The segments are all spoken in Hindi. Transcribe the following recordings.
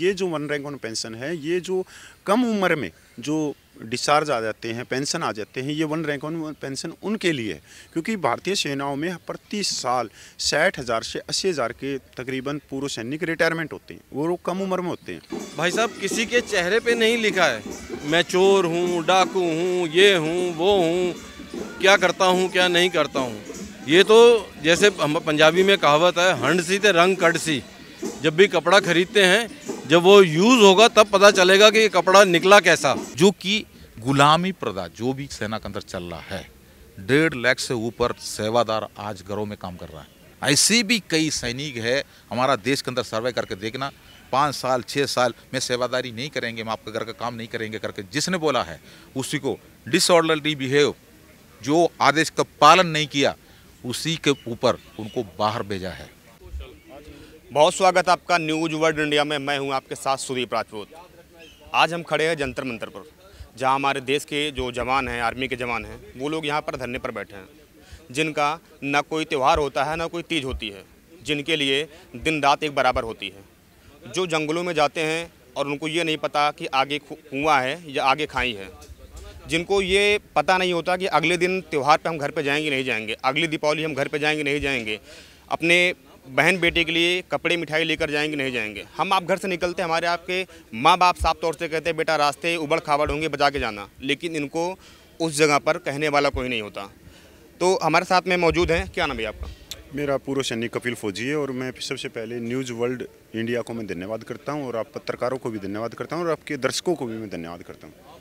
ये जो वन रैंक वन पेंशन है ये जो कम उम्र में जो डिस्चार्ज आ जाते हैं पेंशन आ जाते हैं ये वन रैंक वन पेंशन उनके लिए है क्योंकि भारतीय सेनाओं में प्रति साल साठ हज़ार से अस्सी हज़ार के तकरीबन पूर्व सैनिक रिटायरमेंट होते हैं वो लोग कम उम्र में होते हैं भाई साहब किसी के चेहरे पे नहीं लिखा है मैं चोर हूँ डाकू हूँ ये हूँ वो हूँ क्या करता हूँ क्या नहीं करता हूँ ये तो जैसे पंजाबी में कहावत है हंड सी तो रंग कट सी जब भी कपड़ा खरीदते हैं जब वो यूज़ होगा तब पता चलेगा कि ये कपड़ा निकला कैसा जो कि गुलामी प्रदा जो भी सेना के अंदर चल रहा है डेढ़ लाख से ऊपर सेवादार आज घरों में काम कर रहा है ऐसे भी कई सैनिक है हमारा देश के अंदर सर्वे करके देखना पाँच साल छः साल में सेवादारी नहीं करेंगे हम आपके घर का काम नहीं करेंगे करके जिसने बोला है उसी को डिसऑर्डरली बिहेव जो आदेश का पालन नहीं किया उसी के ऊपर उनको बाहर भेजा है बहुत स्वागत आपका न्यूज वर्ल्ड इंडिया में मैं हूं आपके साथ सुदीप राजपूत आज हम खड़े हैं जंतर मंतर पर जहां हमारे देश के जो जवान हैं आर्मी के जवान हैं वो लोग यहां पर धरने पर बैठे हैं जिनका ना कोई त्यौहार होता है ना कोई तीज होती है जिनके लिए दिन रात एक बराबर होती है जो जंगलों में जाते हैं और उनको ये नहीं पता कि आगे कुआँ है या आगे खाई है जिनको ये पता नहीं होता कि अगले दिन त्यौहार पर हम घर पर जाएंगे नहीं जाएंगे अगली दीपावली हम घर पर जाएंगे नहीं जाएंगे अपने बहन बेटे के लिए कपड़े मिठाई लेकर जाएंगे नहीं जाएंगे हम आप घर से निकलते हमारे आपके माँ बाप साफ तौर से कहते बेटा रास्ते उबड़ खाबड़ होंगे बचा के जाना लेकिन इनको उस जगह पर कहने वाला कोई नहीं होता तो हमारे साथ में मौजूद हैं क्या नाम है आपका मेरा पूर्व सैनिक कपिल फौजी है और मैं सबसे पहले न्यूज़ वर्ल्ड इंडिया को मैं धन्यवाद करता हूँ और आप पत्रकारों को भी धन्यवाद करता हूँ और आपके दर्शकों को भी मैं धन्यवाद करता हूँ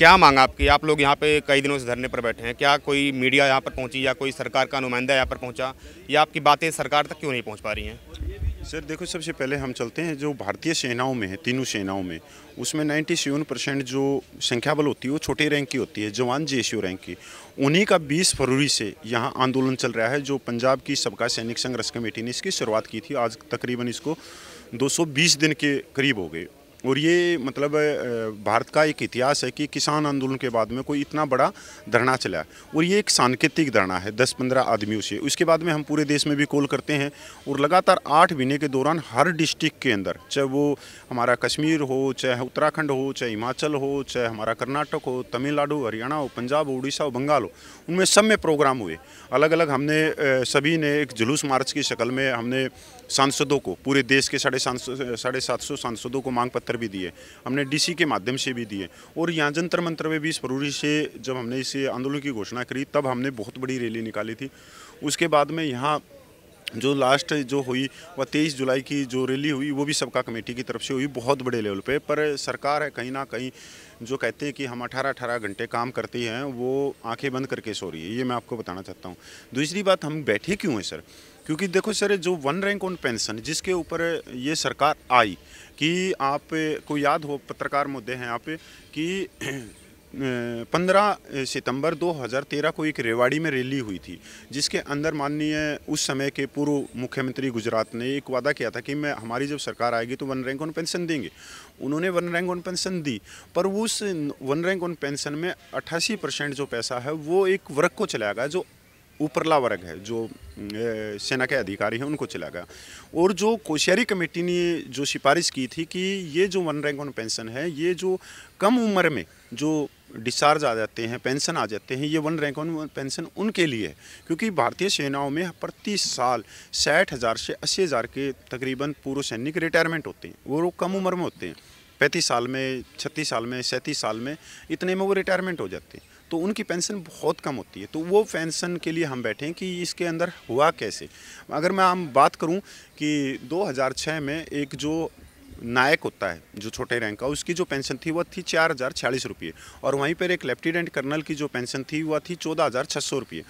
क्या मांग आपकी आप लोग यहाँ पे कई दिनों से धरने पर बैठे हैं क्या कोई मीडिया यहाँ पर पहुँची या कोई सरकार का नुमाइंदा यहाँ पर पहुँचा या आपकी बातें सरकार तक क्यों नहीं पहुँच पा रही हैं सर देखो सबसे पहले हम चलते हैं जो भारतीय सेनाओं में है तीनों सेनाओं में उसमें नाइन्टी सेवन परसेंट जो संख्या बल होती है वो छोटे रैंक की होती है जवान जे रैंक की उन्हीं का 20 फरवरी से यहाँ आंदोलन चल रहा है जो पंजाब की सबका सैनिक संघर्ष कमेटी ने इसकी शुरुआत की थी आज तकरीबन इसको 220 दिन के करीब हो गए और ये मतलब भारत का एक इतिहास है कि किसान आंदोलन के बाद में कोई इतना बड़ा धरना चला और ये एक सांकेतिक धरना है दस पंद्रह आदमियों से उसके बाद में हम पूरे देश में भी कॉल करते हैं और लगातार आठ महीने के दौरान हर डिस्ट्रिक्ट के अंदर चाहे वो हमारा कश्मीर हो चाहे उत्तराखंड हो चाहे हिमाचल हो चाहे हमारा कर्नाटक हो तमिलनाडु हरियाणा हो पंजाब हो उड़ीसा हो बंगाल हो उनमें सब में प्रोग्राम हुए अलग अलग हमने सभी ने एक जुलूस मार्च की शक्ल में हमने सांसदों को पूरे देश के साढ़े सांसद साढ़े सात सौ सांसदों को मांग पत्र पत्र भी दिए हमने डीसी के माध्यम से भी दिए और यहाँ जंतर मंत्र में बीस फरवरी से जब हमने इस आंदोलन की घोषणा करी तब हमने बहुत बड़ी रैली निकाली थी उसके बाद में यहाँ जो लास्ट जो हुई वह तेईस जुलाई की जो रैली हुई वो भी सबका कमेटी की तरफ से हुई बहुत बड़े लेवल पे पर सरकार है कहीं ना कहीं जो कहते हैं कि हम अठारह अठारह घंटे काम करती हैं वो आंखें बंद करके सो रही है ये मैं आपको बताना चाहता हूँ दूसरी बात हम बैठे क्यों हैं सर क्योंकि देखो सर जो वन रैंक ऑन पेंशन जिसके ऊपर ये सरकार आई कि आप को याद हो पत्रकार मुद्दे हैं आप कि पंद्रह सितंबर 2013 को एक रेवाड़ी में रैली हुई थी जिसके अंदर माननीय उस समय के पूर्व मुख्यमंत्री गुजरात ने एक वादा किया था कि मैं हमारी जब सरकार आएगी तो वन रैंक ऑन पेंशन देंगे उन्होंने वन रैंक ऑन पेंशन दी पर उस वन रैंक ऑन पेंशन में अट्ठासी परसेंट जो पैसा है वो एक वर्ग को चलाया गया जो ऊपरला वर्ग है जो सेना के अधिकारी हैं उनको चला गया और जो कोश्यारी कमेटी ने जो सिफारिश की थी कि ये जो वन रैंक वन पेंशन है ये जो कम उम्र में जो डिस्चार्ज आ जाते हैं पेंशन आ जाते हैं ये वन रैंक वन पेंशन उनके लिए है क्योंकि भारतीय सेनाओं में प्रति साल साठ हज़ार से अस्सी हज़ार के तकरीबन पूर्व सैनिक रिटायरमेंट होते हैं वो कम उम्र में होते हैं पैंतीस साल में छत्तीस साल में सैंतीस साल में इतने में वो रिटायरमेंट हो जाते हैं तो उनकी पेंशन बहुत कम होती है तो वो पेंशन के लिए हम बैठे हैं कि इसके अंदर हुआ कैसे अगर मैं हम बात करूं कि 2006 में एक जो नायक होता है जो छोटे रैंक का उसकी जो पेंशन थी वह थी चार हज़ार छियालीस रुपये और वहीं पर एक लेफ्टिनेंट कर्नल की जो पेंशन थी वह थी चौदह हज़ार छः सौ रुपये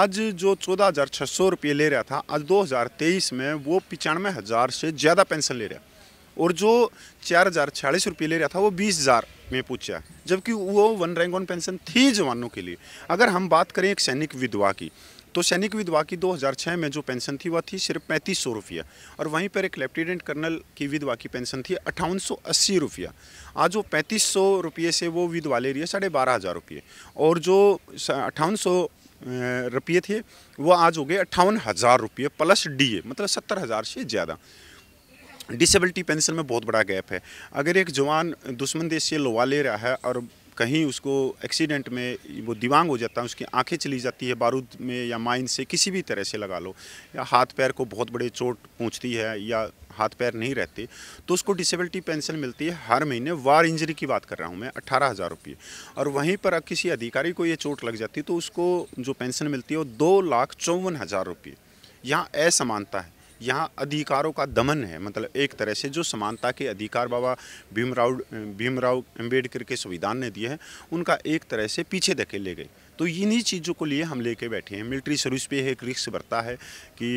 आज जो चौदह हज़ार छः सौ रुपये ले रहा था आज दो हज़ार तेईस में वो पचानवे हज़ार से ज़्यादा पेंशन ले रहा और जो चार हज़ार छियालीस रुपये ले रहा था वो बीस हज़ार में पूछा जबकि वो वन रैंक वन पेंशन थी जवानों के लिए अगर हम बात करें एक सैनिक विधवा की तो सैनिक विधवा की 2006 में जो पेंशन थी वह थी सिर्फ पैंतीस सौ रुपया और वहीं पर एक लेफ्टिनेंट कर्नल की विधवा की पेंशन थी अट्ठावन सौ अस्सी रुपया आज वो पैंतीस सौ रुपये से वो विधवा ले रही है साढ़े बारह हज़ार रुपये और जो अट्ठावन सौ रुपये थे वो आज हो गए अट्ठावन हज़ार रुपये प्लस डी मतलब सत्तर हज़ार से ज़्यादा डिसेबिलिटी पेंशन में बहुत बड़ा गैप है अगर एक जवान दुश्मन देश से लोवा ले रहा है और कहीं उसको एक्सीडेंट में वो दिवांग हो जाता है उसकी आंखें चली जाती है बारूद में या माइन से किसी भी तरह से लगा लो या हाथ पैर को बहुत बड़े चोट पहुंचती है या हाथ पैर नहीं रहते तो उसको डिसेबिलिटी पेंशन मिलती है हर महीने वार इंजरी की बात कर रहा हूँ मैं अट्ठारह हज़ार रुपये और वहीं पर किसी अधिकारी को ये चोट लग जाती है तो उसको जो पेंशन मिलती है वो दो लाख चौवन हज़ार रुपये यहाँ असमानता है यहाँ अधिकारों का दमन है मतलब एक तरह से जो समानता के अधिकार बाबा भीमराव भीमराव अम्बेडकर के संविधान ने दिए हैं उनका एक तरह से पीछे धकेले गए तो इन्हीं चीज़ों को लिए हम लेके बैठे हैं मिलिट्री सर्विस पे एक रिक्स बढ़ता है कि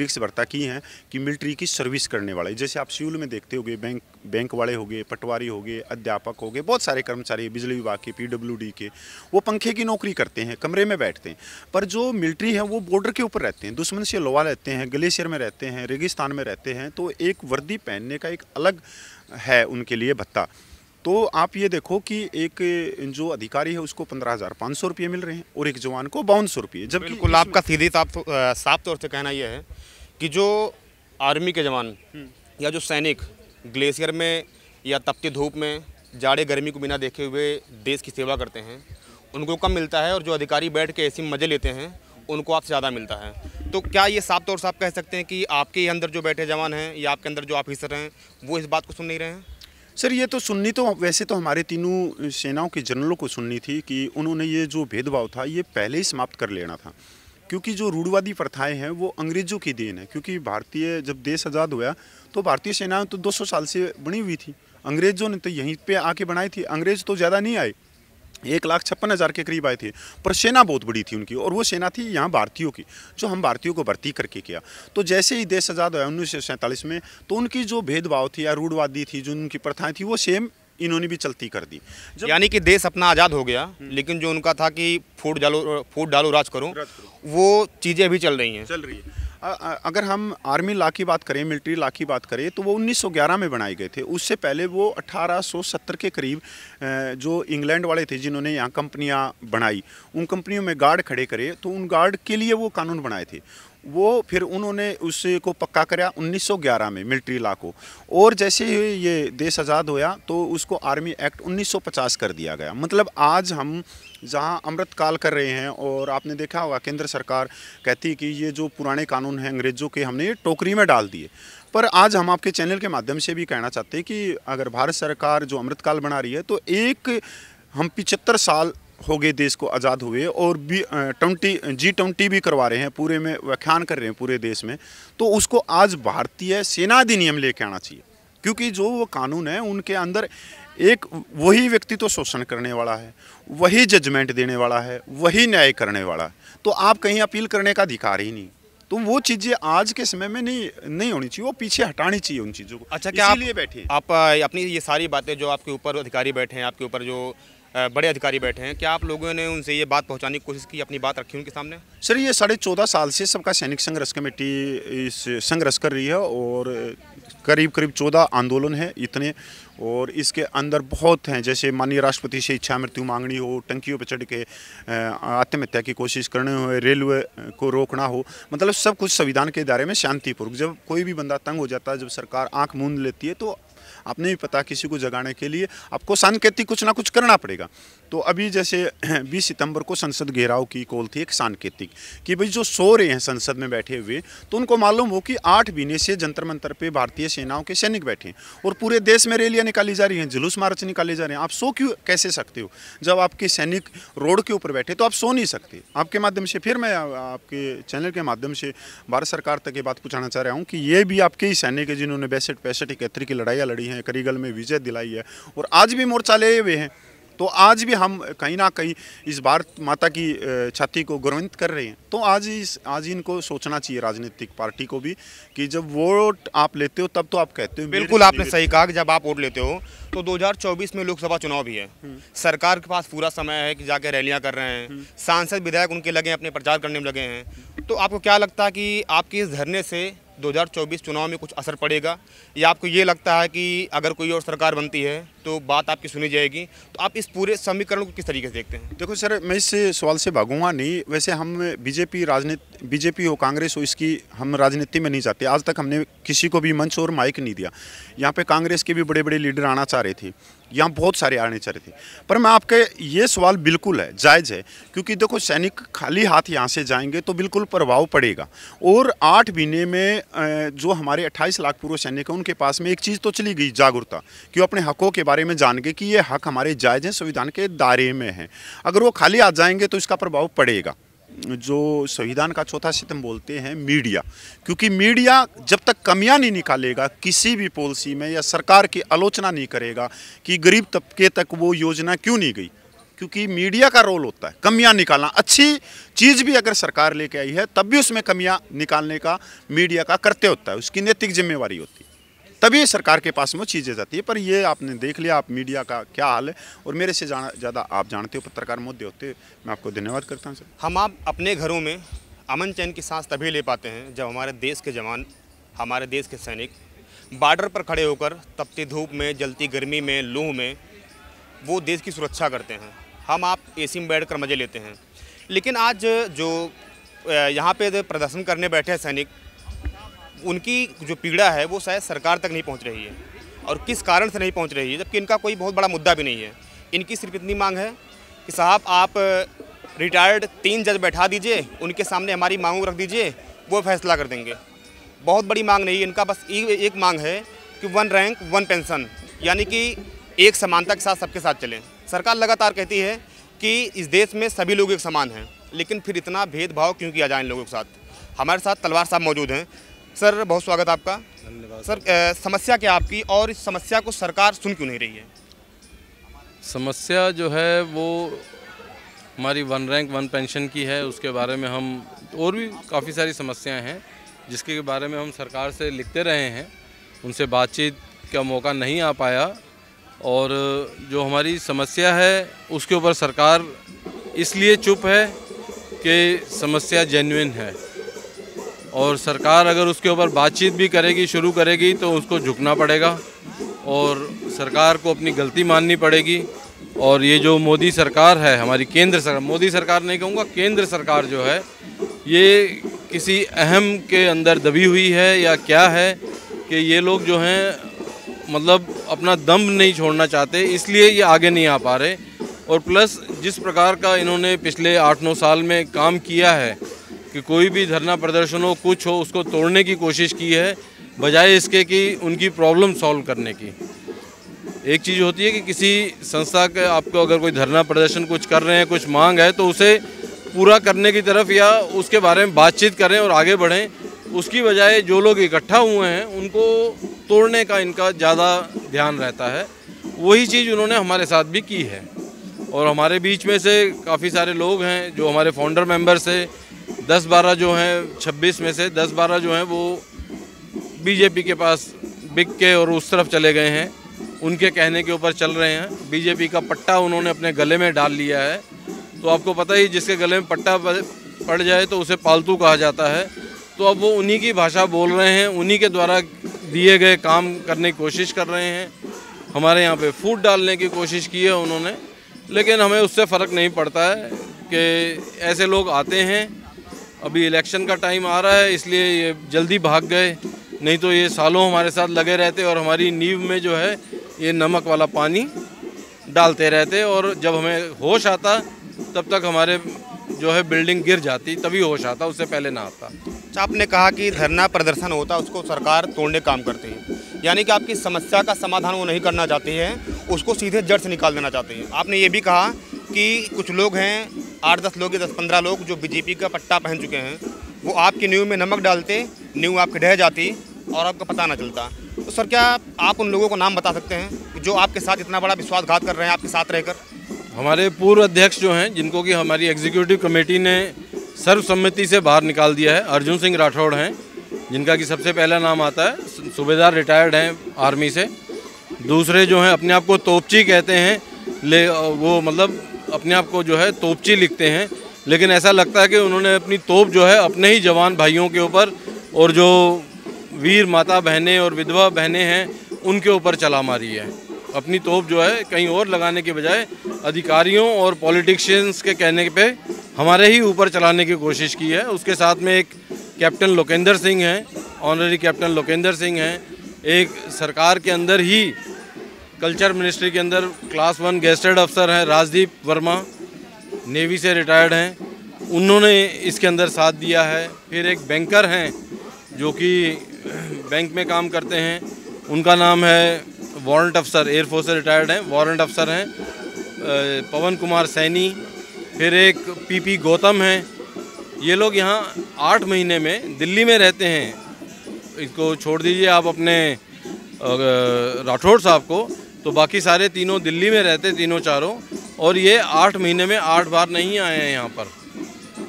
रिक्स बढ़ता की है कि मिलिट्री की सर्विस करने वाले जैसे आप सिविल में देखते हो बैंक बैंक वाले हो गए पटवारी हो गए अध्यापक हो गए बहुत सारे कर्मचारी बिजली विभाग के पी के वो पंखे की नौकरी करते हैं कमरे में बैठते हैं पर जो मिलिट्री है वो बॉर्डर के ऊपर रहते हैं दुश्मन से लोवा रहते हैं ग्लेशियर में रहते हैं रेगिस्तान में रहते हैं तो एक वर्दी पहनने का एक अलग है उनके लिए भत्ता तो आप ये देखो कि एक जो अधिकारी है उसको पंद्रह हज़ार पाँच सौ रुपये मिल रहे हैं और एक जवान को बावन सौ रुपये जब बिल्कुल आपका सीधे साफ तो, साफ तौर से कहना यह है कि जो आर्मी के जवान हम्म। या जो सैनिक ग्लेशियर में या तपती धूप में जाड़े गर्मी को बिना देखे हुए देश की सेवा करते हैं उनको कम मिलता है और जो अधिकारी बैठ के ऐसे मज़े लेते हैं उनको आपसे ज़्यादा मिलता है तो क्या ये साफ तौर से आप कह सकते हैं कि आपके अंदर जो बैठे जवान हैं या आपके अंदर जो ऑफिसर हैं वो इस बात को सुन नहीं रहे हैं सर ये तो सुननी तो वैसे तो हमारे तीनों सेनाओं के जनरलों को सुननी थी कि उन्होंने ये जो भेदभाव था ये पहले ही समाप्त कर लेना था क्योंकि जो रूढ़वादी प्रथाएं हैं वो अंग्रेज़ों की देन है क्योंकि भारतीय जब देश आज़ाद हुआ तो भारतीय सेनाएं तो 200 साल से बनी हुई थी अंग्रेज़ों ने तो यहीं पे आके बनाई थी अंग्रेज़ तो ज़्यादा नहीं आए एक लाख छप्पन हज़ार के करीब आए थे पर सेना बहुत बड़ी थी उनकी और वो सेना थी यहाँ भारतीयों की जो हम भारतीयों को भर्ती करके किया तो जैसे ही देश आज़ाद हुआ उन्नीस में तो उनकी जो भेदभाव थी या रूढ़वादी थी जो उनकी प्रथाएं थी वो सेम इन्होंने भी चलती कर दी यानी कि देश अपना आज़ाद हो गया हम्म। लेकिन जो उनका था कि फूट डालो फूट डालो राज करो वो चीज़ें भी चल रही हैं चल रही है अगर हम आर्मी ला की बात करें मिलिट्री ला की बात करें तो वो 1911 में बनाए गए थे उससे पहले वो 1870 के करीब जो इंग्लैंड वाले थे जिन्होंने यहाँ कंपनियाँ बनाई उन कंपनियों में गार्ड खड़े करे तो उन गार्ड के लिए वो कानून बनाए थे वो फिर उन्होंने उसको पक्का कराया 1911 में मिलिट्री लॉ को और जैसे ही ये देश आज़ाद होया तो उसको आर्मी एक्ट 1950 कर दिया गया मतलब आज हम जहां अमृतकाल कर रहे हैं और आपने देखा होगा केंद्र सरकार कहती है कि ये जो पुराने कानून हैं अंग्रेज़ों के हमने ये टोकरी में डाल दिए पर आज हम आपके चैनल के माध्यम से भी कहना चाहते हैं कि अगर भारत सरकार जो अमृतकाल बना रही है तो एक हम पिचहत्तर साल हो गए देश को आज़ाद हुए और भी ट्वेंटी जी ट्वेंटी भी करवा रहे हैं पूरे में व्याख्यान कर रहे हैं पूरे देश में तो उसको आज भारतीय सेना अधिनियम लेके आना चाहिए क्योंकि जो वो कानून है उनके अंदर एक वही व्यक्ति तो शोषण करने वाला है वही जजमेंट देने वाला है वही न्याय करने वाला है तो आप कहीं अपील करने का अधिकार ही नहीं तो वो चीज़ें आज के समय में नहीं नहीं होनी चाहिए वो पीछे हटानी चाहिए उन चीज़ों को अच्छा क्या आप बैठे आप अपनी ये सारी बातें जो आपके ऊपर अधिकारी बैठे हैं आपके ऊपर जो बड़े अधिकारी बैठे हैं क्या आप लोगों ने उनसे ये बात पहुंचाने की कोशिश की अपनी बात रखी उनके सामने सर ये साढ़े चौदह साल से सबका सैनिक संघर्ष कमेटी इस संघर्ष कर रही है और करीब करीब चौदह आंदोलन है इतने और इसके अंदर बहुत हैं जैसे माननीय राष्ट्रपति से इच्छा मृत्यु मांगनी हो टंकियों पर चढ़ के आत्महत्या की कोशिश करने हो रेलवे को रोकना हो मतलब सब कुछ संविधान के दायरे में शांतिपूर्वक जब कोई भी बंदा तंग हो जाता है जब सरकार आंख मूंद लेती है तो आपने भी पता किसी को जगाने के लिए आपको सांकेतिक कुछ ना कुछ करना पड़ेगा तो अभी जैसे 20 सितंबर को संसद घेराव की कॉल थी एक सांकेतिक कि भाई जो सो रहे हैं संसद में बैठे हुए तो उनको मालूम हो कि आठ महीने से जंतर मंतर पे भारतीय सेनाओं के सैनिक बैठे हैं और पूरे देश में रैलियाँ निकाली जा रही हैं जुलूस मार्च निकाले जा रहे हैं आप सो क्यों कैसे सकते हो जब आपके सैनिक रोड के ऊपर बैठे तो आप सो नहीं सकते आपके माध्यम से फिर मैं आपके चैनल के माध्यम से भारत सरकार तक ये बात पूछाना चाह रहा हूँ कि ये भी आपके ही सैनिक है जिन्होंने बैसठ पैंसठ इकहत्तर की लड़ाइयाँ लड़ी खड़ी हैं करीगल में विजय दिलाई है और आज भी मोर्चा ले हुए हैं तो आज भी हम कहीं ना कहीं इस भारत माता की छाती को गौरवित कर रहे हैं तो आज इस आज इनको सोचना चाहिए राजनीतिक पार्टी को भी कि जब वोट आप लेते हो तब तो आप कहते हो बिल्कुल आपने सही कहा कि जब आप वोट लेते हो तो 2024 में लोकसभा चुनाव भी है हम्म। सरकार के पास पूरा समय है कि जाके रैलियां कर रहे हैं हम्म। सांसद विधायक उनके लगे अपने प्रचार करने में लगे हैं तो आपको क्या लगता है कि आपके इस धरने से 2024 चुनाव में कुछ असर पड़ेगा या आपको ये लगता है कि अगर कोई और सरकार बनती है तो बात आपकी सुनी जाएगी तो आप इस पूरे समीकरण को किस तरीके से देखते हैं देखो सर मैं इस सवाल से भागूंगा नहीं वैसे हम बीजेपी राजनीति बीजेपी हो कांग्रेस हो इसकी हम राजनीति में नहीं चाहते आज तक हमने किसी को भी मंच और माइक नहीं दिया यहाँ पर कांग्रेस के भी बड़े बड़े लीडर आना चाह रहे थे यहाँ बहुत सारे आने चाहिए थे पर मैं आपके ये सवाल बिल्कुल है जायज़ है क्योंकि देखो सैनिक खाली हाथ यहाँ से जाएंगे तो बिल्कुल प्रभाव पड़ेगा और आठ महीने में जो हमारे अट्ठाईस लाख पूर्व सैनिक हैं उनके पास में एक चीज़ तो चली गई जागरूकता कि वो अपने हकों के बारे में जान गए कि ये हक हमारे जायज़ हैं संविधान के दायरे में हैं अगर वो खाली हाथ जाएंगे तो इसका प्रभाव पड़ेगा जो संविधान का चौथा सितम बोलते हैं मीडिया क्योंकि मीडिया जब तक कमियां नहीं निकालेगा किसी भी पॉलिसी में या सरकार की आलोचना नहीं करेगा कि गरीब तबके तक वो योजना क्यों नहीं गई क्योंकि मीडिया का रोल होता है कमियां निकालना अच्छी चीज़ भी अगर सरकार लेके आई है तब भी उसमें कमियां निकालने का मीडिया का करते होता है उसकी नैतिक जिम्मेवारी होती है तभी सरकार के पास में चीज़ें जाती है पर ये आपने देख लिया आप मीडिया का क्या हाल है और मेरे से ज़्यादा आप जानते हो पत्रकार मुद्दे होते मैं आपको धन्यवाद करता हूँ सर हम आप अपने घरों में अमन चैन की सांस तभी ले पाते हैं जब हमारे देश के जवान हमारे देश के सैनिक बॉर्डर पर खड़े होकर तपती धूप में जलती गर्मी में लू में वो देश की सुरक्षा करते हैं हम आप ए सी में बैठ कर मज़े लेते हैं लेकिन आज जो यहाँ पे प्रदर्शन करने बैठे हैं सैनिक उनकी जो पीड़ा है वो शायद सरकार तक नहीं पहुँच रही है और किस कारण से नहीं पहुँच रही है जबकि इनका कोई बहुत बड़ा मुद्दा भी नहीं है इनकी सिर्फ इतनी मांग है कि साहब आप रिटायर्ड तीन जज बैठा दीजिए उनके सामने हमारी मांगों रख दीजिए वो फैसला कर देंगे बहुत बड़ी मांग नहीं है इनका बस एक मांग है कि वन रैंक वन पेंशन यानी कि एक समानता के साथ सबके साथ चलें सरकार लगातार कहती है कि इस देश में सभी लोग एक समान हैं लेकिन फिर इतना भेदभाव क्यों किया जाए इन लोगों के साथ हमारे साथ तलवार साहब मौजूद हैं सर बहुत स्वागत आपका सर ए, समस्या क्या आपकी और इस समस्या को सरकार सुन क्यों नहीं रही है समस्या जो है वो हमारी वन रैंक वन पेंशन की है उसके बारे में हम और भी काफ़ी सारी समस्याएं हैं जिसके बारे में हम सरकार से लिखते रहे हैं उनसे बातचीत का मौका नहीं आ पाया और जो हमारी समस्या है उसके ऊपर सरकार इसलिए चुप है कि समस्या जेन्यन है और सरकार अगर उसके ऊपर बातचीत भी करेगी शुरू करेगी तो उसको झुकना पड़ेगा और सरकार को अपनी गलती माननी पड़ेगी और ये जो मोदी सरकार है हमारी केंद्र सरकार मोदी सरकार नहीं कहूँगा केंद्र सरकार जो है ये किसी अहम के अंदर दबी हुई है या क्या है कि ये लोग जो हैं मतलब अपना दम नहीं छोड़ना चाहते इसलिए ये आगे नहीं आ पा रहे और प्लस जिस प्रकार का इन्होंने पिछले आठ नौ साल में काम किया है कि कोई भी धरना प्रदर्शन हो कुछ हो उसको तोड़ने की कोशिश की है बजाय इसके कि उनकी प्रॉब्लम सॉल्व करने की एक चीज़ होती है कि किसी संस्था के आपको अगर कोई धरना प्रदर्शन कुछ कर रहे हैं कुछ मांग है तो उसे पूरा करने की तरफ या उसके बारे में बातचीत करें और आगे बढ़ें उसकी बजाय जो लोग इकट्ठा हुए हैं उनको तोड़ने का इनका ज़्यादा ध्यान रहता है वही चीज़ उन्होंने हमारे साथ भी की है और हमारे बीच में से काफ़ी सारे लोग हैं जो हमारे फाउंडर मेम्बर्स है दस बारह जो हैं छब्बीस में से दस बारह जो हैं वो बीजेपी के पास बिक के और उस तरफ चले गए हैं उनके कहने के ऊपर चल रहे हैं बीजेपी का पट्टा उन्होंने अपने गले में डाल लिया है तो आपको पता ही जिसके गले में पट्टा पड़ जाए तो उसे पालतू कहा जाता है तो अब वो उन्हीं की भाषा बोल रहे हैं उन्हीं के द्वारा दिए गए काम करने की कोशिश कर रहे हैं हमारे यहाँ पे फूट डालने की कोशिश की है उन्होंने लेकिन हमें उससे फ़र्क नहीं पड़ता है कि ऐसे लोग आते हैं अभी इलेक्शन का टाइम आ रहा है इसलिए ये जल्दी भाग गए नहीं तो ये सालों हमारे साथ लगे रहते और हमारी नींव में जो है ये नमक वाला पानी डालते रहते और जब हमें होश आता तब तक हमारे जो है बिल्डिंग गिर जाती तभी होश आता उससे पहले ना आता अच्छा, आपने कहा कि धरना प्रदर्शन होता उसको सरकार तोड़ने काम करती है यानी कि आपकी समस्या का समाधान वो नहीं करना चाहती है उसको सीधे जड़ से निकाल देना चाहती है आपने ये भी कहा कि कुछ लोग हैं आठ दस लोग या दस पंद्रह लोग जो बीजेपी का पट्टा पहन चुके हैं वो आपकी न्यू में नमक डालते न्यू आपकी ढह जाती और आपका पता ना चलता तो सर क्या आप उन लोगों को नाम बता सकते हैं जो आपके साथ इतना बड़ा विश्वासघात कर रहे हैं आपके साथ रहकर हमारे पूर्व अध्यक्ष जो हैं जिनको कि हमारी एग्जीक्यूटिव कमेटी ने सर्वसम्मति से बाहर निकाल दिया है अर्जुन सिंह राठौड़ हैं जिनका कि सबसे पहला नाम आता है सूबेदार रिटायर्ड हैं आर्मी से दूसरे जो हैं अपने आप को तोपची कहते हैं ले वो मतलब अपने आप को जो है तोपची लिखते हैं लेकिन ऐसा लगता है कि उन्होंने अपनी तोप जो है अपने ही जवान भाइयों के ऊपर और जो वीर माता बहनें और विधवा बहनें हैं उनके ऊपर चला मारी है अपनी तोप जो है कहीं और लगाने के बजाय अधिकारियों और पॉलिटिशियंस के कहने पे हमारे ही ऊपर चलाने की कोशिश की है उसके साथ में एक कैप्टन लोकेंद्र सिंह हैं ऑनरेरी कैप्टन लोकेंद्र सिंह हैं एक सरकार के अंदर ही कल्चर मिनिस्ट्री के अंदर क्लास वन गेस्टेड अफसर हैं राजदीप वर्मा नेवी से रिटायर्ड हैं उन्होंने इसके अंदर साथ दिया है फिर एक बैंकर हैं जो कि बैंक में काम करते हैं उनका नाम है वारंट अफसर एयरफोर्स से रिटायर्ड हैं वारंट अफसर हैं पवन कुमार सैनी फिर एक पीपी गौतम हैं ये लोग यहाँ आठ महीने में दिल्ली में रहते हैं इसको छोड़ दीजिए आप अपने राठौड़ साहब को तो बाकी सारे तीनों दिल्ली में रहते तीनों चारों और ये आठ महीने में आठ बार नहीं आए हैं यहाँ पर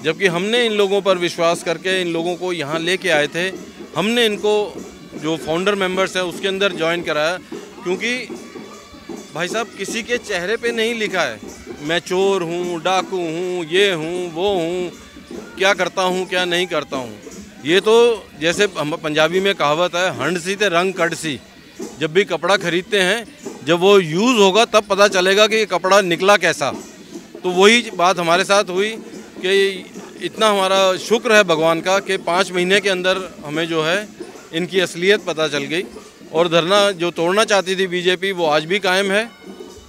जबकि हमने इन लोगों पर विश्वास करके इन लोगों को यहाँ लेके आए थे हमने इनको जो फाउंडर मेंबर्स हैं उसके अंदर ज्वाइन कराया क्योंकि भाई साहब किसी के चेहरे पे नहीं लिखा है मैं चोर हूँ डाकू हूँ ये हूँ वो हूँ क्या करता हूँ क्या नहीं करता हूँ ये तो जैसे पंजाबी में कहावत है हंड सी तो रंग कट सी जब भी कपड़ा खरीदते हैं जब वो यूज़ होगा तब पता चलेगा कि कपड़ा निकला कैसा तो वही बात हमारे साथ हुई कि इतना हमारा शुक्र है भगवान का कि पाँच महीने के अंदर हमें जो है इनकी असलियत पता चल गई और धरना जो तोड़ना चाहती थी बीजेपी वो आज भी कायम है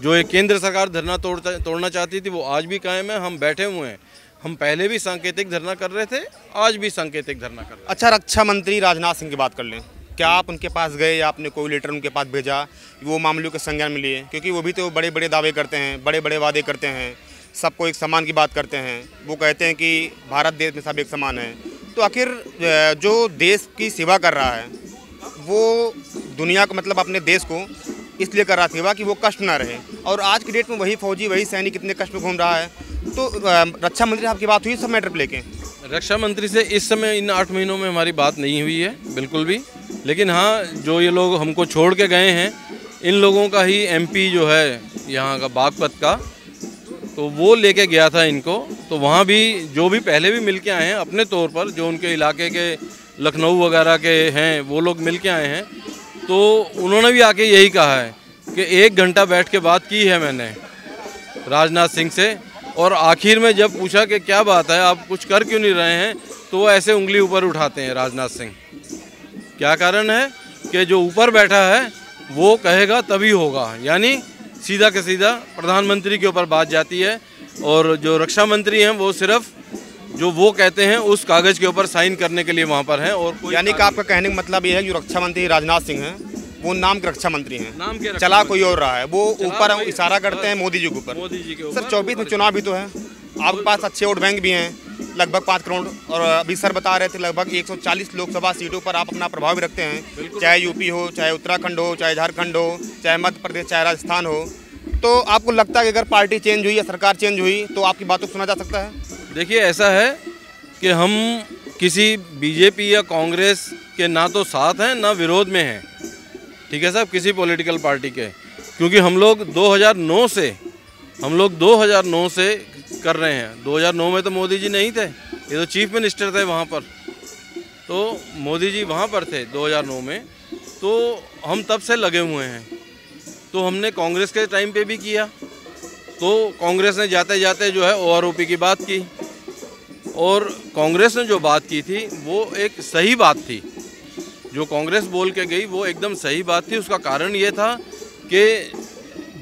जो एक केंद्र सरकार धरना तोड़ तोड़ना चाहती थी वो आज भी कायम है हम बैठे हुए हैं हम पहले भी सांकेतिक धरना कर रहे थे आज भी सांकेतिक धरना कर रहे हैं अच्छा रक्षा मंत्री राजनाथ सिंह की बात कर लें क्या आप उनके पास गए या आपने कोई लेटर उनके पास भेजा वो मामलों के संज्ञान में लिए क्योंकि वो भी तो बड़े बड़े दावे करते हैं बड़े बड़े वादे करते हैं सबको एक समान की बात करते हैं वो कहते हैं कि भारत देश में सब एक समान है तो आखिर जो देश की सेवा कर रहा है वो दुनिया को मतलब अपने देश को इसलिए कर रहा सेवा कि वो कष्ट ना रहे और आज की डेट में वही फौजी वही सैनिक इतने कष्ट में घूम रहा है तो रक्षा मंत्री साहब की बात हुई सब मैटर लेके रक्षा मंत्री से इस समय इन आठ महीनों में हमारी बात नहीं हुई है बिल्कुल भी लेकिन हाँ जो ये लोग हमको छोड़ के गए हैं इन लोगों का ही एमपी जो है यहाँ का बागपत का तो वो लेके गया था इनको तो वहाँ भी जो भी पहले भी मिल के आए हैं अपने तौर पर जो उनके इलाके के लखनऊ वगैरह के हैं वो लोग मिल के आए हैं तो उन्होंने भी आके यही कहा है कि एक घंटा बैठ के बात की है मैंने राजनाथ सिंह से और आखिर में जब पूछा कि क्या बात है आप कुछ कर क्यों नहीं रहे हैं तो वो ऐसे उंगली ऊपर उठाते हैं राजनाथ सिंह क्या कारण है कि जो ऊपर बैठा है वो कहेगा तभी होगा यानी सीधा के सीधा प्रधानमंत्री के ऊपर बात जाती है और जो रक्षा मंत्री हैं वो सिर्फ जो वो कहते हैं उस कागज़ के ऊपर साइन करने के लिए वहाँ पर हैं और यानी कि आपका कहने का मतलब ये है जो रक्षा मंत्री राजनाथ सिंह हैं वो नाम के रक्षा मंत्री हैं नाम के चला कोई और रहा है वो ऊपर इशारा करते हैं मोदी जी के ऊपर मोदी जी के सर चौबीस में चुनाव भी तो है आपके पास अच्छे वोट बैंक भी हैं लगभग पाँच करोड़ और अभी सर बता रहे थे लगभग 140 लोकसभा सीटों पर आप अपना प्रभाव भी रखते हैं चाहे यूपी हो चाहे उत्तराखंड हो चाहे झारखंड हो चाहे मध्य प्रदेश चाहे राजस्थान हो तो आपको लगता है कि अगर पार्टी चेंज हुई या सरकार चेंज हुई तो आपकी बातों को सुना जा सकता है देखिए ऐसा है कि हम किसी बीजेपी या कांग्रेस के ना तो साथ हैं ना विरोध में हैं ठीक है साहब किसी पॉलिटिकल पार्टी के क्योंकि हम लोग 2009 से हम लोग 2009 से कर रहे हैं 2009 में तो मोदी जी नहीं थे ये तो चीफ मिनिस्टर थे वहाँ पर तो मोदी जी वहाँ पर थे 2009 में तो हम तब से लगे हुए हैं तो हमने कांग्रेस के टाइम पे भी किया तो कांग्रेस ने जाते जाते जो है ओ की बात की और कांग्रेस ने जो बात की थी वो एक सही बात थी जो कांग्रेस बोल के गई वो एकदम सही बात थी उसका कारण ये था कि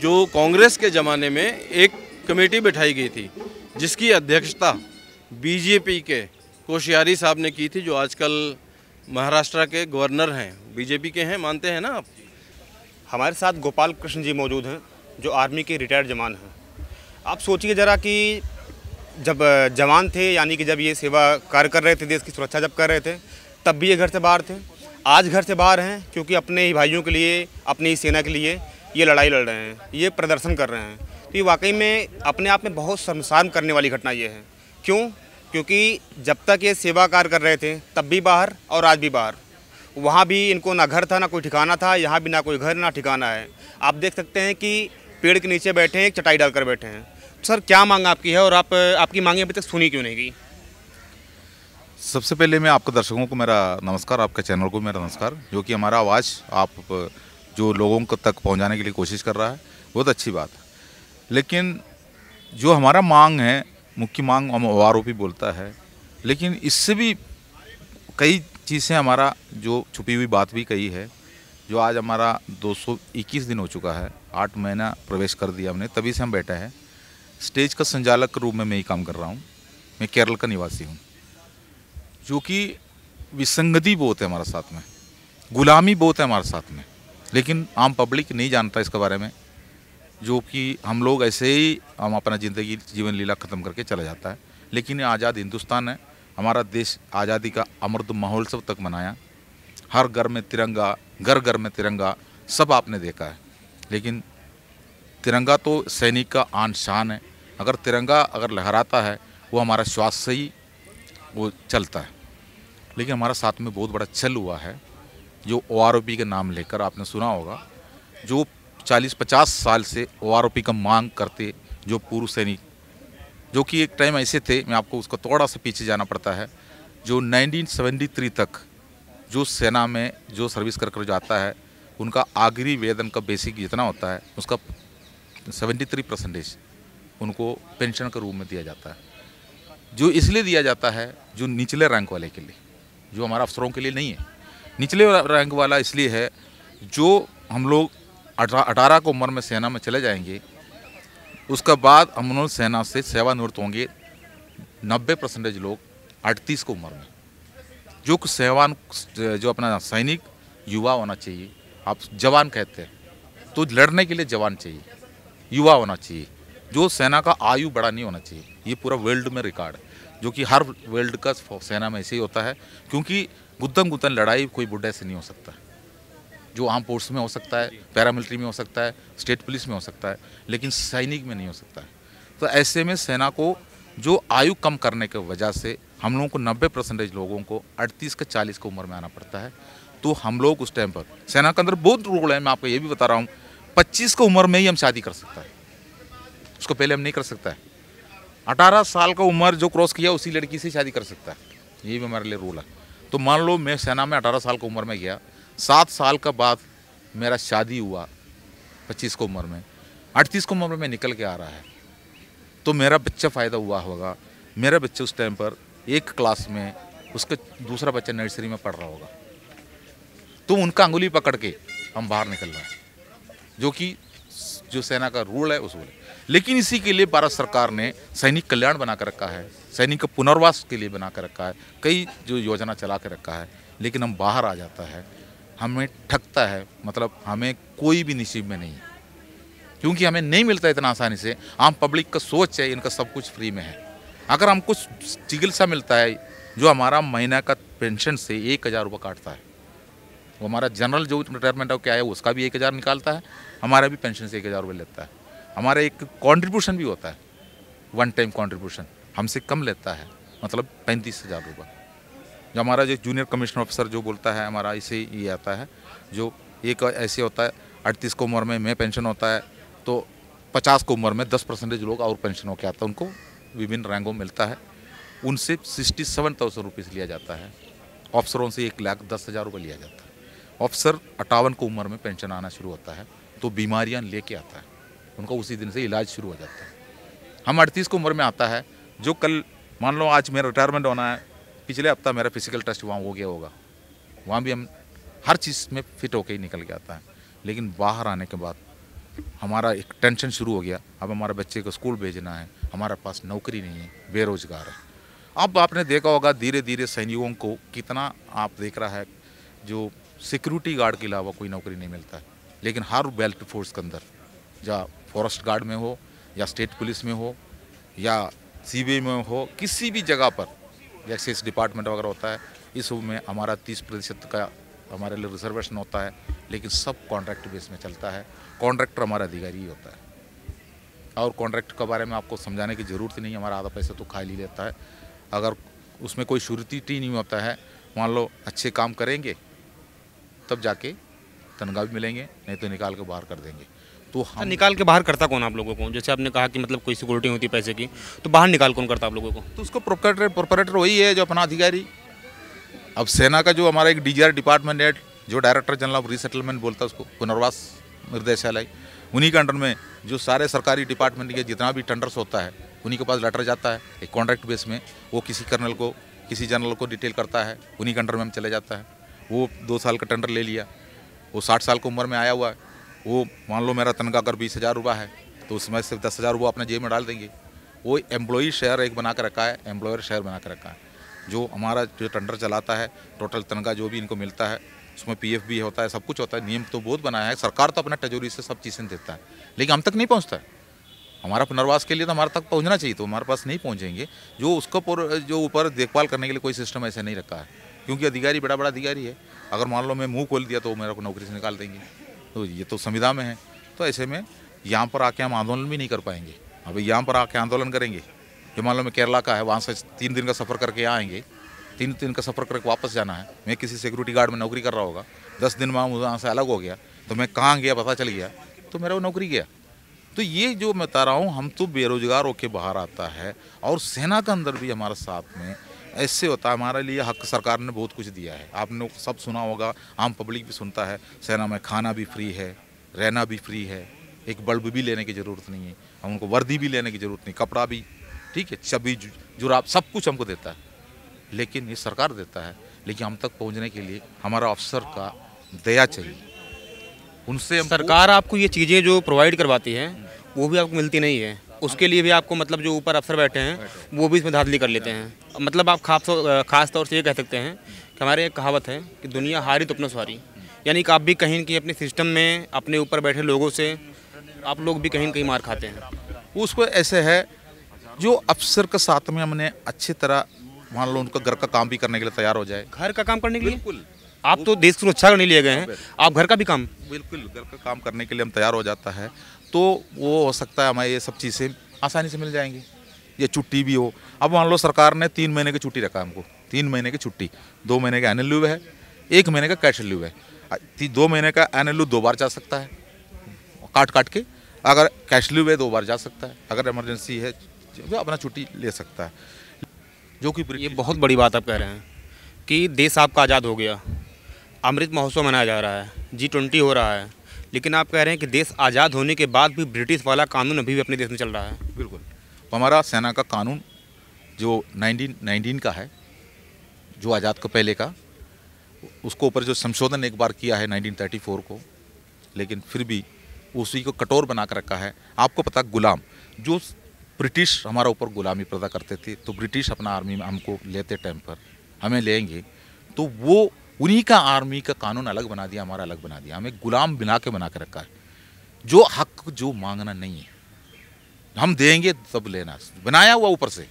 जो कांग्रेस के ज़माने में एक कमेटी बैठाई गई थी जिसकी अध्यक्षता बीजेपी के कोश्यारी साहब ने की थी जो आजकल महाराष्ट्र के गवर्नर हैं बीजेपी के हैं मानते हैं ना आप हमारे साथ गोपाल कृष्ण जी मौजूद हैं जो आर्मी के रिटायर्ड जवान हैं आप सोचिए ज़रा कि जब जवान थे यानी कि जब ये सेवा कार्य कर रहे थे देश की सुरक्षा जब कर रहे थे तब भी ये घर से बाहर थे आज घर से बाहर हैं क्योंकि अपने ही भाइयों के लिए अपनी ही सेना के लिए ये लड़ाई लड़ रहे हैं ये प्रदर्शन कर रहे हैं तो ये वाकई में अपने आप में बहुत शर्मसार करने वाली घटना ये है क्यों क्योंकि जब तक ये सेवा कार्य कर रहे थे तब भी बाहर और आज भी बाहर वहाँ भी इनको ना घर था ना कोई ठिकाना था यहाँ भी ना कोई घर ना ठिकाना है आप देख सकते हैं कि पेड़ के नीचे बैठे हैं एक चटाई डालकर बैठे हैं सर क्या मांग आपकी है और आप आपकी मांगें अभी तक सुनी क्यों नहीं गई सबसे पहले मैं आपके दर्शकों को मेरा नमस्कार आपके चैनल को मेरा नमस्कार जो कि हमारा आवाज़ आप जो लोगों को तक पहुंचाने के लिए कोशिश कर रहा है बहुत अच्छी बात है लेकिन जो हमारा मांग है मुख्य मांग हम आरोपी बोलता है लेकिन इससे भी कई चीज़ें हमारा जो छुपी हुई बात भी कही है जो आज हमारा 221 दिन हो चुका है आठ महीना प्रवेश कर दिया हमने तभी से हम बैठे हैं स्टेज का संचालक के रूप में मैं ही काम कर रहा हूँ मैं केरल का निवासी हूँ जो कि विसंगति बहुत है हमारे साथ में गुलामी बहुत है हमारे साथ में लेकिन आम पब्लिक नहीं जानता इसके बारे में जो कि हम लोग ऐसे ही हम अपना ज़िंदगी जीवन लीला ख़त्म करके चला जाता है लेकिन आज़ाद हिंदुस्तान है हमारा देश आज़ादी का अमृत महोत्सव तक मनाया हर घर में तिरंगा घर घर में तिरंगा सब आपने देखा है लेकिन तिरंगा तो सैनिक का आन शान है अगर तिरंगा अगर लहराता है वो हमारा श्वास से ही वो चलता है लेकिन हमारा साथ में बहुत बड़ा छल हुआ है जो ओ के नाम लेकर आपने सुना होगा जो चालीस पचास साल से ओ की का मांग करते जो पूर्व सैनिक जो कि एक टाइम ऐसे थे मैं आपको उसका थोड़ा सा पीछे जाना पड़ता है जो 1973 तक जो सेना में जो सर्विस कर कर जाता है उनका आगरी वेतन का बेसिक जितना होता है उसका 73 परसेंटेज उनको पेंशन के रूप में दिया जाता है जो इसलिए दिया जाता है जो निचले रैंक वाले के लिए जो हमारा अफसरों के लिए नहीं है निचले रैंक वाला इसलिए है जो हम लोग अठारह को उम्र में सेना में चले जाएंगे उसके बाद उन्होंने सेना से सेवानिवृत्त होंगे नब्बे परसेंटेज लोग अड़तीस को उम्र में जो कि सेवान जो अपना सैनिक युवा होना चाहिए आप जवान कहते हैं तो लड़ने के लिए जवान चाहिए युवा होना चाहिए जो सेना का आयु बड़ा नहीं होना चाहिए ये पूरा वर्ल्ड में रिकॉर्ड है जो कि हर वर्ल्ड का सेना में ऐसे ही होता है क्योंकि गुद्दम गुदन लड़ाई कोई बुढ़े से नहीं हो सकता जो आर्म फोर्स में हो सकता है पैरामिलिट्री में हो सकता है स्टेट पुलिस में हो सकता है लेकिन सैनिक में नहीं हो सकता है तो ऐसे में सेना को जो आयु कम करने के वजह से हम लोगों को 90 परसेंटेज लोगों को 38 के 40 की उम्र में आना पड़ता है तो हम लोग उस टाइम पर सेना के अंदर बहुत रोल है मैं आपको ये भी बता रहा हूँ पच्चीस की उम्र में ही हम शादी कर सकता है उसको पहले हम नहीं कर सकता है अठारह साल का उम्र जो क्रॉस किया उसी लड़की से शादी कर सकता है ये भी हमारे लिए रूल है तो मान लो मैं सेना में अठारह साल की उम्र में गया सात साल का बाद मेरा शादी हुआ पच्चीस को उम्र में अड़तीस को उम्र में निकल के आ रहा है तो मेरा बच्चा फ़ायदा हुआ होगा मेरा बच्चा उस टाइम पर एक क्लास में उसका दूसरा बच्चा नर्सरी में पढ़ रहा होगा तो उनका अंगुली पकड़ के हम बाहर निकल रहे हैं जो कि जो सेना का रूल है उस रूल लेकिन इसी के लिए भारत सरकार ने सैनिक कल्याण बना कर रखा है सैनिक का पुनर्वास के लिए बना कर रखा है कई जो योजना चला कर रखा है लेकिन हम बाहर आ जाता है हमें ठगता है मतलब हमें कोई भी नसीब में नहीं क्योंकि हमें नहीं मिलता इतना आसानी से आम पब्लिक का सोच है इनका सब कुछ फ्री में है अगर हम कुछ चिकित्सा मिलता है जो हमारा महीना का पेंशन से एक हज़ार रुपये काटता है वो हमारा जनरल जो रिटायरमेंट क्या है उसका भी एक हज़ार निकालता है हमारा भी पेंशन से एक हज़ार रुपये लेता है हमारा एक कॉन्ट्रीब्यूशन भी होता है वन टाइम कॉन्ट्रीब्यूशन हमसे कम लेता है मतलब पैंतीस हज़ार रुपये जो हमारा जो जूनियर कमिश्नर ऑफिसर जो बोलता है हमारा इसे ये आता है जो एक ऐसे होता है अड़तीस को उम्र में मैं पेंशन होता है तो पचास को उम्र में दस परसेंटेज लोग और पेंशन होकर आता है उनको विभिन्न रैंकों मिलता है उनसे सिक्सटी सेवन थाउजेंड रुपीज़ लिया जाता है ऑफिसरों से एक लाख दस हज़ार रुपये लिया जाता है ऑफिसर अट्ठावन को उम्र में पेंशन आना शुरू होता है तो बीमारियाँ लेके आता है उनका उसी दिन से इलाज शुरू हो जाता है हम अड़तीस को उम्र में आता है जो कल मान लो आज मेरा रिटायरमेंट होना है पिछले हफ्ता मेरा फिजिकल टेस्ट वहाँ हो गया होगा वहाँ भी हम हर चीज़ में फिट होके ही निकल के आता है लेकिन बाहर आने के बाद हमारा एक टेंशन शुरू हो गया अब हमारे बच्चे को स्कूल भेजना है हमारे पास नौकरी नहीं है बेरोजगार है अब आपने देखा होगा धीरे धीरे सैनिकों को कितना आप देख रहा है जो सिक्योरिटी गार्ड के अलावा कोई नौकरी नहीं मिलता है लेकिन हर बेल्ट फोर्स के अंदर या फॉरेस्ट गार्ड में हो या स्टेट पुलिस में हो या सी में हो किसी भी जगह पर एक्साइज डिपार्टमेंट वगैरह होता है इस में हमारा तीस प्रतिशत का हमारे लिए रिजर्वेशन होता है लेकिन सब कॉन्ट्रैक्ट बेस में चलता है कॉन्ट्रैक्टर हमारा अधिकारी ही होता है और कॉन्ट्रैक्ट के बारे में आपको समझाने की ज़रूरत नहीं हमारा आधा पैसा तो खाली लेता है अगर उसमें कोई शुरुती नहीं होता है मान लो अच्छे काम करेंगे तब जाके तनख्वाह भी मिलेंगे नहीं तो निकाल के बाहर कर देंगे तो अच्छा, हम निकाल के बाहर करता कौन आप लोगों को जैसे आपने कहा कि मतलब कोई सिक्योरिटी होती है पैसे की तो बाहर निकाल कौन करता आप लोगों को तो उसको प्रोपरेटर प्रोपरेटर वही है जो अपना अधिकारी अब सेना का जो हमारा एक डी डिपार्टमेंट है जो डायरेक्टर जनरल ऑफ रिसेटलमेंट बोलता है उसको पुनर्वास निर्देशालय उन्हीं के अंडर में जो सारे सरकारी डिपार्टमेंट के जितना भी टेंडर्स होता है उन्हीं के पास लेटर जाता है एक कॉन्ट्रैक्ट बेस में वो किसी कर्नल को किसी जनरल को डिटेल करता है उन्हीं के अंडर में हम चले जाता है वो दो साल का टेंडर ले लिया वो साठ साल की उम्र में आया हुआ है वो मान लो मेरा तनख्वाह अगर बीस हज़ार है तो उसमें से दस हज़ार रुपये अपने जेब में डाल देंगे वो एम्प्लॉई शेयर एक बना कर रखा है एम्प्लॉयर शेयर बना कर रखा है जो हमारा जो टेंडर चलाता है टोटल तनख्वाह जो भी इनको मिलता है उसमें पीएफ भी होता है सब कुछ होता है नियम तो बहुत बनाया है सरकार तो अपना टजोरी से सब चीज़ें देता है लेकिन हम तक नहीं पहुँचता है हमारा पुनर्वास के लिए तो हमारे तक पहुंचना चाहिए तो हमारे पास नहीं पहुंचेंगे जो उसको पर, जो ऊपर देखभाल करने के लिए कोई सिस्टम ऐसे नहीं रखा है क्योंकि अधिकारी बड़ा बड़ा अधिकारी है अगर मान लो मैं मुंह खोल दिया तो मेरे को नौकरी से निकाल देंगे तो ये तो संविधान में है तो ऐसे में यहाँ पर आके हम आंदोलन भी नहीं कर पाएंगे अभी यहाँ पर आके आंदोलन करेंगे जो मान लो मैं केरला का है वहाँ से तीन दिन का सफ़र करके आएंगे तीन दिन का सफ़र करके वापस जाना है मैं किसी सिक्योरिटी गार्ड में नौकरी कर रहा होगा दस दिन वहाँ वहाँ से अलग हो गया तो मैं कहाँ गया पता चल गया तो मेरा वो नौकरी गया तो ये जो मैं बता रहा हूँ हम तो बेरोजगार के बाहर आता है और सेना के अंदर भी हमारे साथ में ऐसे होता है हमारे लिए हक सरकार ने बहुत कुछ दिया है आपने सब सुना होगा आम पब्लिक भी सुनता है सेना में खाना भी फ्री है रहना भी फ्री है एक बल्ब भी लेने की ज़रूरत नहीं है हम उनको वर्दी भी लेने की ज़रूरत नहीं कपड़ा भी ठीक है छबी जुराब सब कुछ हमको देता है लेकिन ये सरकार देता है लेकिन हम तक पहुँचने के लिए हमारा अफसर का दया चाहिए उनसे सरकार आपको ये चीज़ें जो प्रोवाइड करवाती है वो भी आपको मिलती नहीं है उसके लिए भी आपको मतलब जो ऊपर अफसर बैठे हैं वो भी इसमें धांधली कर लेते हैं मतलब आप खास खास तौर से ये कह सकते हैं कि हमारे एक कहावत है कि दुनिया हारी तो अपना सारी यानी कि आप भी कहीं कहीं अपने सिस्टम में अपने ऊपर बैठे लोगों से आप लोग भी कहीं कहीं मार खाते हैं उसको ऐसे है जो अफसर के साथ में हमने अच्छी तरह मान लो उनका घर का काम भी करने के लिए तैयार हो जाए घर का काम करने के लिए बिल्कुल आप तो देश की सुरक्षा करने लिए गए हैं आप घर का भी काम बिल्कुल घर का काम करने के लिए हम तैयार हो जाता है तो वो हो सकता है हमें ये सब चीज़ें आसानी से मिल जाएंगी ये छुट्टी भी हो अब मान लो सरकार ने तीन महीने की छुट्टी रखा हमको तीन महीने की छुट्टी दो महीने का एनएल है एक महीने का कैश लीव है दो महीने का एनएल दो बार जा सकता है काट काट के अगर कैश लीव है दो बार जा सकता है अगर इमरजेंसी है तो अपना छुट्टी ले सकता है जो कि ये बहुत बड़ी बात आप कह रहे हैं कि देश आपका आज़ाद हो गया अमृत महोत्सव मनाया जा रहा है जी ट्वेंटी हो रहा है लेकिन आप कह रहे हैं कि देश आज़ाद होने के बाद भी ब्रिटिश वाला कानून अभी भी अपने देश में चल रहा है बिल्कुल तो हमारा सेना का कानून जो 1919 का है जो आज़ाद को पहले का उसको ऊपर जो संशोधन एक बार किया है 1934 को लेकिन फिर भी उसी को कठोर बना कर रखा है आपको पता गुलाम जो ब्रिटिश हमारा ऊपर गुलामी पैदा करते थे तो ब्रिटिश अपना आर्मी में हमको लेते टाइम पर हमें लेंगे तो वो उन्हीं का आर्मी का कानून अलग बना दिया हमारा अलग बना दिया हमें गुलाम बिना के बना के रखा है जो हक जो मांगना नहीं है हम देंगे तब लेना बनाया हुआ ऊपर से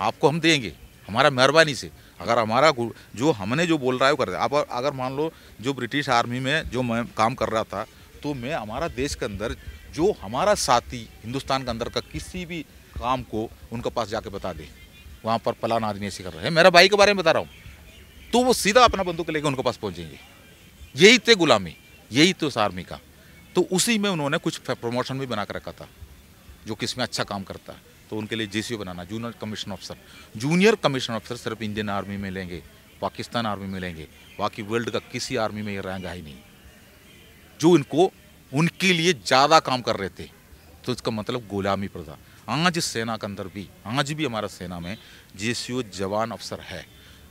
आपको हम देंगे हमारा मेहरबानी से अगर हमारा जो हमने जो बोल रहा है वो कर दिया आप अगर मान लो जो ब्रिटिश आर्मी में जो मैं काम कर रहा था तो मैं हमारा देश के अंदर जो हमारा साथी हिंदुस्तान के अंदर का किसी भी काम को उनके पास जाके बता दे वहाँ पर फलाना आदमी ऐसे कर रहे हैं मेरा भाई के बारे में बता रहा हूँ तो वो सीधा अपना बंदूक लेके उनके पास पहुंचेंगे यही थे गुलामी यही तो उस आर्मी का तो उसी में उन्होंने कुछ प्रमोशन भी बना कर रखा था जो किस में अच्छा काम करता है तो उनके लिए जे बनाना junior commission officer junior commission officer सिर्फ इंडियन आर्मी में लेंगे पाकिस्तान आर्मी में लेंगे बाकी वर्ल्ड का किसी आर्मी में ये रैंक है ही नहीं जो इनको उनके लिए ज़्यादा काम कर रहे थे तो इसका मतलब गुलामी प्रधान आज सेना के अंदर भी आज भी हमारा सेना में जे जवान अफसर है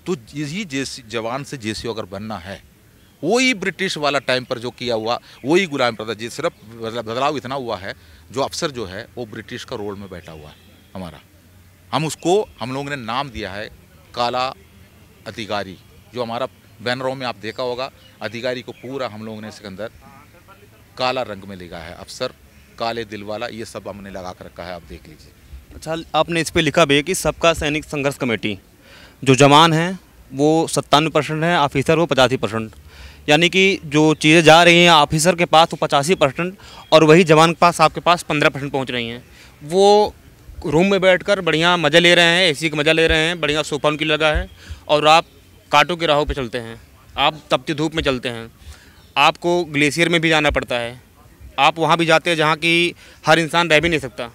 तो यही जैसी जवान से जैसी अगर बनना है वही ब्रिटिश वाला टाइम पर जो किया हुआ वही गुलाम प्रदा जी सिर्फ बदलाव इतना हुआ है जो अफसर जो है वो ब्रिटिश का रोल में बैठा हुआ है हमारा हम उसको हम लोगों ने नाम दिया है काला अधिकारी जो हमारा बैनरों में आप देखा होगा अधिकारी को पूरा हम लोगों ने इसके अंदर काला रंग में लिखा है अफसर काले दिल वाला ये सब हमने लगा कर रखा है आप देख लीजिए अच्छा आपने इस पर लिखा भी है कि सबका सैनिक संघर्ष कमेटी जो जवान हैं वो सत्तानवे परसेंट हैं ऑफिसर वो पचासी परसेंट यानी कि जो चीज़ें जा रही हैं ऑफिसर के पास वो पचासी परसेंट और वही जवान के पास आपके पास पंद्रह परसेंट पहुँच रही हैं वो रूम में बैठकर बढ़िया मज़ा ले रहे हैं एसी का मज़ा ले रहे हैं बढ़िया सोफा उनकी लगा है और आप कांटों के राहों पर चलते हैं आप तपती धूप में चलते हैं आपको ग्लेशियर में भी जाना पड़ता है आप वहाँ भी जाते हैं जहाँ की हर इंसान रह भी नहीं सकता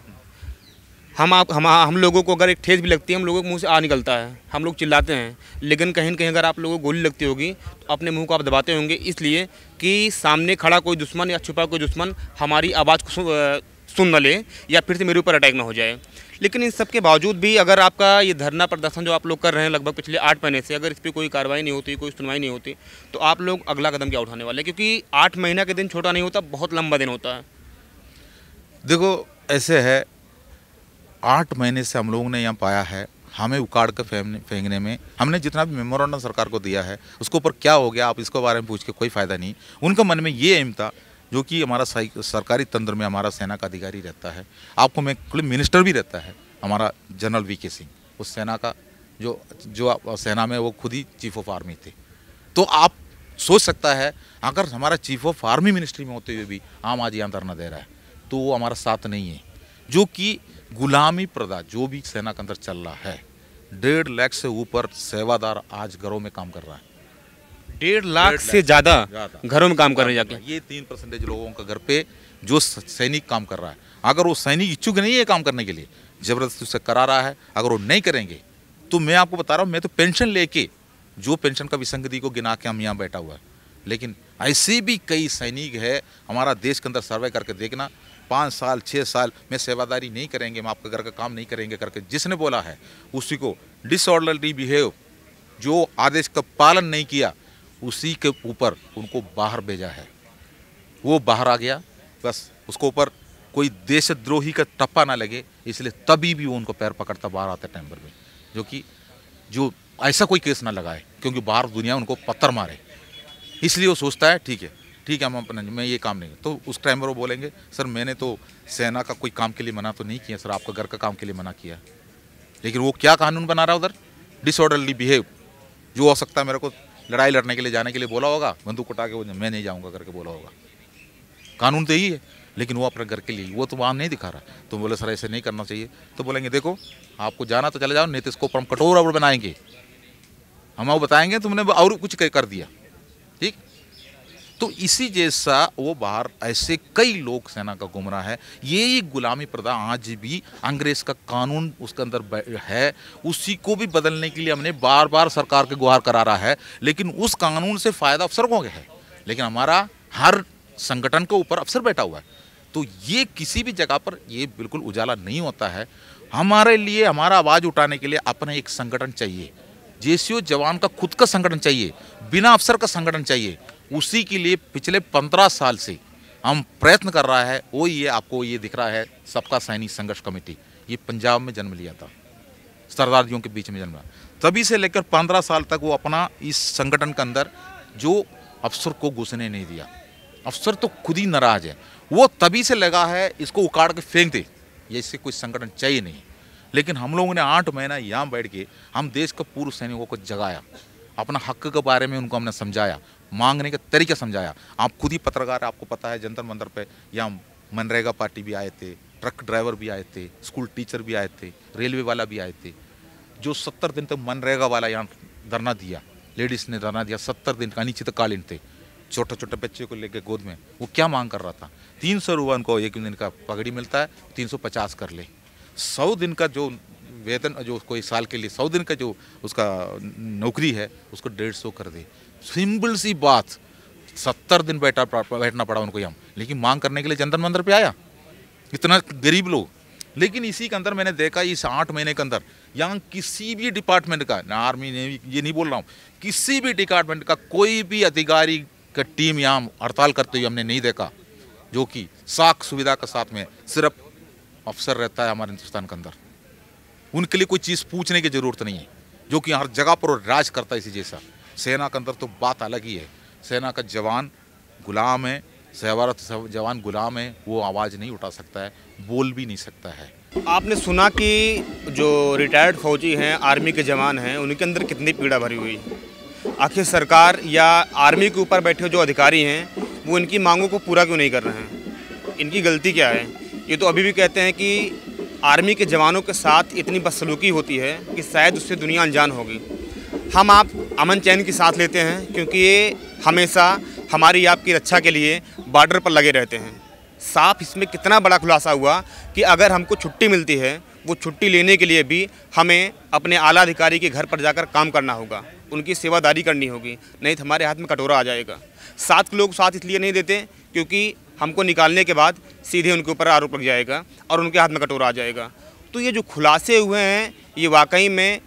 हम आप हम हम लोगों को अगर एक ठेस भी लगती है हम लोगों के मुंह से आ निकलता है हम लोग चिल्लाते हैं लेकिन कहीं ना कहीं अगर आप लोगों को गोली लगती होगी तो अपने मुंह को आप दबाते होंगे इसलिए कि सामने खड़ा कोई दुश्मन या छुपा कोई दुश्मन हमारी आवाज़ को सुन न ले या फिर से मेरे ऊपर अटैक ना हो जाए लेकिन इन सब के बावजूद भी अगर आपका ये धरना प्रदर्शन जो आप लोग कर रहे हैं लगभग पिछले आठ महीने से अगर इस पर कोई कार्रवाई नहीं होती कोई सुनवाई नहीं होती तो आप लोग अगला कदम क्या उठाने वाले क्योंकि आठ महीना के दिन छोटा नहीं होता बहुत लंबा दिन होता है देखो ऐसे है आठ महीने से हम लोगों ने यहाँ पाया है हमें उकाड़ कर फेंकने में हमने जितना भी मेमोरेंडम सरकार को दिया है उसके ऊपर क्या हो गया आप इसके बारे में पूछ के कोई फ़ायदा नहीं उनका मन में ये एम था जो कि हमारा सरकारी तंत्र में हमारा सेना का अधिकारी रहता है आपको मैं मिनिस्टर भी रहता है हमारा जनरल वी के सिंह उस सेना का जो जो सेना में वो खुद ही चीफ ऑफ आर्मी थे तो आप सोच सकता है अगर हमारा चीफ ऑफ आर्मी मिनिस्ट्री में होते हुए भी आम आज यहाँ धरना दे रहा है तो वो हमारा साथ नहीं है जो कि गुलामी प्रदा जो भी सेना के अंदर चल रहा है डेढ़ लाख से ऊपर सेवादार आज घरों में काम कर रहा है डेढ़ लाख से ज़्यादा घरों में काम कर रहे हैं ये तीन परसेंटेज लोगों का घर पे जो सैनिक काम कर रहा है अगर वो सैनिक इच्छुक नहीं है काम करने के लिए जबरदस्ती उससे करा रहा है अगर वो नहीं करेंगे तो मैं आपको बता रहा हूँ मैं तो पेंशन लेके जो पेंशन का विसंगति को गिना के हम यहाँ बैठा हुआ है लेकिन ऐसे भी कई सैनिक है हमारा देश के अंदर सर्वे करके देखना पाँच साल छः साल में सेवादारी नहीं करेंगे हम आपके घर का काम नहीं करेंगे करके जिसने बोला है उसी को डिसऑर्डरली बिहेव जो आदेश का पालन नहीं किया उसी के ऊपर उनको बाहर भेजा है वो बाहर आ गया बस उसको ऊपर कोई देशद्रोही का टप्पा ना लगे इसलिए तभी भी वो उनको पैर पकड़ता बाहर आता टाइम पर में जो कि जो ऐसा कोई केस ना लगाए क्योंकि बाहर दुनिया उनको पत्थर मारे इसलिए वो सोचता है ठीक है ठीक है हम अपना मैं ये काम नहीं तो उस टाइम पर वो बोलेंगे सर मैंने तो सेना का कोई काम के लिए मना तो नहीं किया सर आपका घर का काम के लिए मना किया लेकिन वो क्या कानून बना रहा उधर डिसऑर्डरली बिहेव जो हो सकता है मेरे को लड़ाई लड़ने के लिए जाने के लिए बोला होगा बंदूक उठा के वो मैं नहीं जाऊँगा करके बोला होगा कानून तो यही है लेकिन वो अपने घर के लिए वो तो वहाँ नहीं दिखा रहा तो बोले सर ऐसे नहीं करना चाहिए तो बोलेंगे देखो आपको जाना तो चले जाओ नहीं तो इसको ऊपर हम कठोर और बनाएंगे हम आपको बताएंगे तुमने और कुछ कर दिया ठीक तो इसी जैसा वो बाहर ऐसे कई लोग सेना का घूम रहा है ये ही गुलामी प्रदा आज भी अंग्रेज का कानून उसके अंदर है उसी को भी बदलने के लिए हमने बार बार सरकार के गुहार करा रहा है लेकिन उस कानून से फ़ायदा अफसर को है लेकिन हमारा हर संगठन के ऊपर अफसर बैठा हुआ है तो ये किसी भी जगह पर ये बिल्कुल उजाला नहीं होता है हमारे लिए हमारा आवाज़ उठाने के लिए अपना एक संगठन चाहिए जे जवान का खुद का संगठन चाहिए बिना अफसर का संगठन चाहिए उसी के लिए पिछले पंद्रह साल से हम प्रयत्न कर रहा है वो ये आपको ये दिख रहा है सबका सैनिक संघर्ष कमेटी ये पंजाब में जन्म लिया था सरदारियों के बीच में जन्म लिया तभी से लेकर पंद्रह साल तक वो अपना इस संगठन के अंदर जो अफसर को घुसने नहीं दिया अफसर तो खुद ही नाराज है वो तभी से लगा है इसको उखाड़ के फेंक दे ये इससे कोई संगठन चाहिए नहीं लेकिन हम लोगों ने आठ महीना यहाँ बैठ के हम देश के पूर्व सैनिकों को जगाया अपना हक के बारे में उनको हमने समझाया मांगने का तरीका समझाया आप खुद ही पत्रकार आपको पता है जंतर मंतर पे या मनरेगा पार्टी भी आए थे ट्रक ड्राइवर भी आए थे स्कूल टीचर भी आए थे रेलवे वाला भी आए थे जो सत्तर दिन तक मनरेगा वाला यहाँ धरना दिया लेडीज़ ने धरना दिया सत्तर दिन का अनिश्चितकालीन थे छोटे छोटे बच्चे को लेकर गोद में वो क्या मांग कर रहा था तीन सौ रुपये उनको एक दिन का पगड़ी मिलता है तीन सौ पचास कर ले सौ दिन का जो वेतन जो उसको एक साल के लिए सौ दिन का जो उसका नौकरी है उसको डेढ़ सौ कर दे सिंपल सी बात सत्तर दिन बैठा बैठना पड़ा उनको यहाँ लेकिन मांग करने के लिए जंतर मंदिर पे आया इतना गरीब लोग लेकिन इसी के अंदर मैंने देखा इस आठ महीने के अंदर यहाँ किसी भी डिपार्टमेंट का ना आर्मी ने ये नहीं बोल रहा हूँ किसी भी डिपार्टमेंट का कोई भी अधिकारी का टीम यहाँ हड़ताल करते हुए हमने नहीं देखा जो कि साख सुविधा के साथ में सिर्फ अफसर रहता है हमारे हिंदुस्तान के अंदर उनके लिए कोई चीज़ पूछने की ज़रूरत नहीं है जो कि हर जगह पर राज करता है इसी जैसा सेना के अंदर तो बात अलग ही है सेना का जवान गुलाम है सहवारत जवान गुलाम है वो आवाज़ नहीं उठा सकता है बोल भी नहीं सकता है आपने सुना कि जो रिटायर्ड फौजी हैं आर्मी के जवान हैं उनके अंदर कितनी पीड़ा भरी हुई आखिर सरकार या आर्मी के ऊपर बैठे जो अधिकारी हैं वो इनकी मांगों को पूरा क्यों नहीं कर रहे हैं इनकी गलती क्या है ये तो अभी भी कहते हैं कि आर्मी के जवानों के साथ इतनी बदसलूकी होती है कि शायद उससे दुनिया अनजान होगी हम आप अमन चैन की साथ लेते हैं क्योंकि ये हमेशा हमारी आपकी रक्षा के लिए बॉर्डर पर लगे रहते हैं साफ इसमें कितना बड़ा खुलासा हुआ कि अगर हमको छुट्टी मिलती है वो छुट्टी लेने के लिए भी हमें अपने आला अधिकारी के घर पर जाकर काम करना होगा उनकी सेवादारी करनी होगी नहीं तो हमारे हाथ में कटोरा आ जाएगा साथ लोग साथ इसलिए नहीं देते क्योंकि हमको निकालने के बाद सीधे उनके ऊपर आरोप लग जाएगा और उनके हाथ में कटोरा आ जाएगा तो ये जो खुलासे हुए हैं ये वाकई में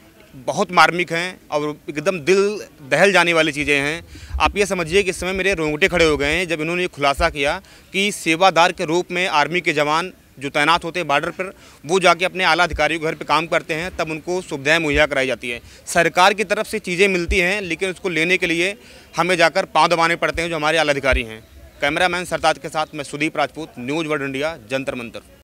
बहुत मार्मिक हैं और एकदम दिल दहल जाने वाली चीज़ें हैं आप ये समझिए कि इस समय मेरे रोंगटे खड़े हो गए हैं जब इन्होंने ये खुलासा किया कि सेवादार के रूप में आर्मी के जवान जो तैनात होते हैं बॉर्डर पर वो जाके अपने आला अधिकारियों के घर पे काम करते हैं तब उनको सुविधाएं मुहैया कराई जाती है सरकार की तरफ से चीज़ें मिलती हैं लेकिन उसको लेने के लिए हमें जाकर पाँव दबाने पड़ते हैं जो हमारे आला अधिकारी हैं कैमरामैन सरताज के साथ मैं Sudeep Rajput news world India Jantar Mantar